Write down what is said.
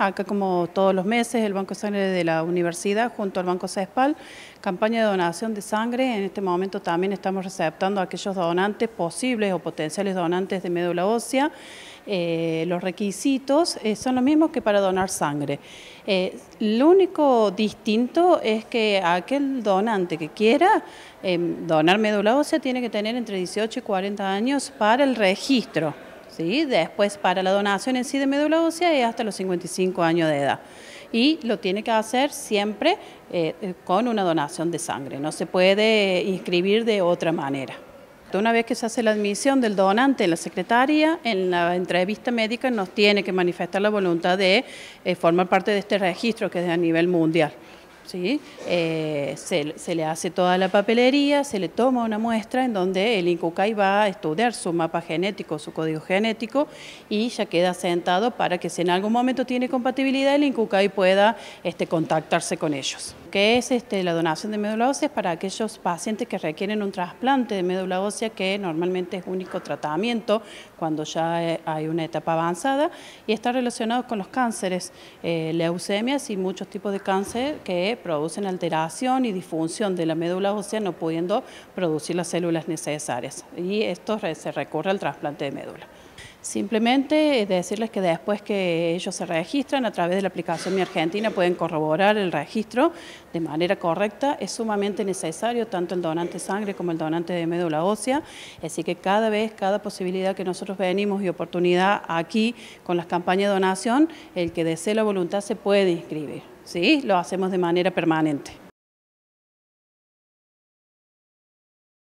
Acá como todos los meses el Banco de Sangre de la Universidad junto al Banco CESPAL, campaña de donación de sangre, en este momento también estamos receptando a aquellos donantes posibles o potenciales donantes de médula ósea. Eh, los requisitos eh, son los mismos que para donar sangre. Eh, lo único distinto es que aquel donante que quiera em, donar médula ósea tiene que tener entre 18 y 40 años para el registro. Después para la donación en sí de médula ósea es hasta los 55 años de edad. Y lo tiene que hacer siempre eh, eh, con una donación de sangre, no se puede inscribir de otra manera. Una vez que se hace la admisión del donante en la secretaría, en la entrevista médica nos tiene que manifestar la voluntad de eh, formar parte de este registro que es a nivel mundial. ¿sí? Eh, se, le hace toda la papelería, se le toma una muestra en donde el INCUCAI va a estudiar su mapa genético, su código genético y ya queda sentado para que si en algún momento tiene compatibilidad el INCUCAI pueda este, contactarse con ellos que es este, la donación de médula ósea para aquellos pacientes que requieren un trasplante de médula ósea, que normalmente es único tratamiento cuando ya eh, hay una etapa avanzada, y está relacionado con los cánceres, eh, leucemias y muchos tipos de cáncer que producen alteración y disfunción de la médula ósea, no pudiendo producir las células necesarias. Y esto se recurre al trasplante de médula. Simplemente eh, decirles que después que ellos se registran a través de la aplicación Mi Argentina pueden corroborar el registro de manera correcta. Es sumamente necesario tanto el donante de sangre como el donante de médula ósea. Así que cada vez, cada posibilidad que nosotros venimos y oportunidad aquí con las campañas de donación, el que desee la voluntad se puede inscribir. ¿sí? Lo hacemos de manera permanente.